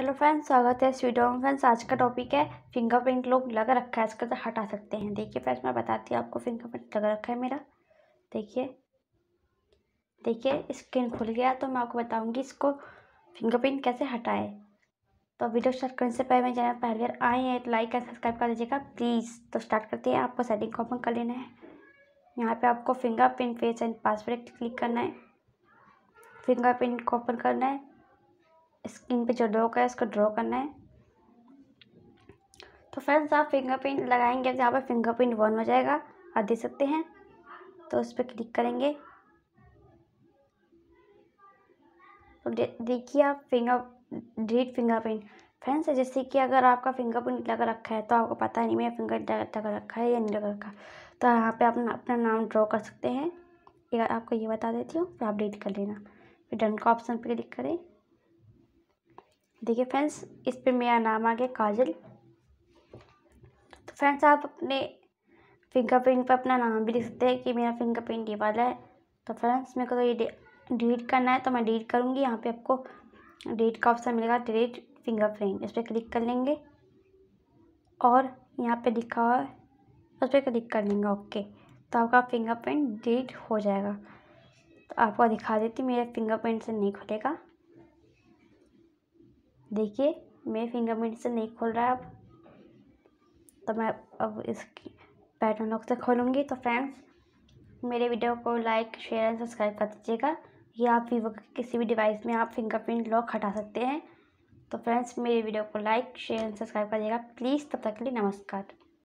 hello friends स्वागत है स्वीडियो में फ्रेंड्स आज का टॉपिक है फिंगरप्रिंट लोग लगा रखा है इसका तो हटा सकते हैं देखिए फ्रेंड्स मैं बताती हूँ आपको फिंगरप्रिंट लगा रखा है मेरा देखिए देखिए स्क्रीन खुल गया तो मैं आपको बताऊँगी इसको फिंगरप्रिंट कैसे हटाए तो वीडियो स्टार्ट करने से पहले मैं जाना पहले बार आए हैं लाइक एंड सब्सक्राइब कर दीजिएगा प्लीज़ तो स्टार्ट करते हैं आपको सेटिंग को ओपन कर लेना है यहाँ पर आपको fingerprint face and password click करना है फिंगरप्रिंट को ओपन करना है स्क्रीन पे जो डॉक है इसको ड्रॉ करना है तो फ्रेंड्स आप फिंगरप्रिंट लगाएंगे यहाँ पर फिंगरप्रिंट वन हो जाएगा आप देख सकते हैं तो उस पर क्लिक करेंगे तो देखिए आप फिंगर डिलीट फिंगरप्रिंट फ्रेंड्स जैसे कि अगर आपका फिंगरप्रिंट लगा रखा है तो आपको पता नहीं मेरा फिंगर लगा रखा है या नहीं लगा रखा तो यहाँ पे आप अपना नाम ड्रॉ कर सकते हैं आपको ये बता देती हूँ फिर आप डिलीट कर लेना फिर डन का ऑप्शन पर क्लिक करें देखिए फ्रेंड्स इस पर मेरा नाम आ गया काजल तो फ्रेंड्स आप अपने फिंगरप्रिंट पर अपना नाम भी लिख सकते हैं कि मेरा फिंगरप्रिंट ये वाला है तो फ्रेंड्स मेरे को तो ये डिलीट करना है तो मैं डिलीट करूँगी यहाँ पे आपको डिलीट का ऑप्शन मिलेगा डिलीट फिंगरप्रिंट इस पर क्लिक कर लेंगे और यहाँ पे लिखा हुआ है उस पर क्लिक कर लेंगे ओके तो आपका फिंगरप्रिंट डिलीट हो जाएगा तो आपको दिखा देती मेरा फिंगरप्रिंट से नहीं खुलेगा देखिए मेरे फिंगरप्रिंट से नहीं खोल रहा है अब तो मैं अब इस पैटर्न लॉक से खोलूँगी तो फ्रेंड्स मेरे वीडियो को लाइक शेयर एंड सब्सक्राइब कर दीजिएगा ये आप वीवो के किसी भी डिवाइस में आप फिंगरप्रिंट लॉक हटा सकते हैं तो फ्रेंड्स मेरे वीडियो को लाइक शेयर एंड सब्सक्राइब करिएगा प्लीज़ तब तक के लिए नमस्कार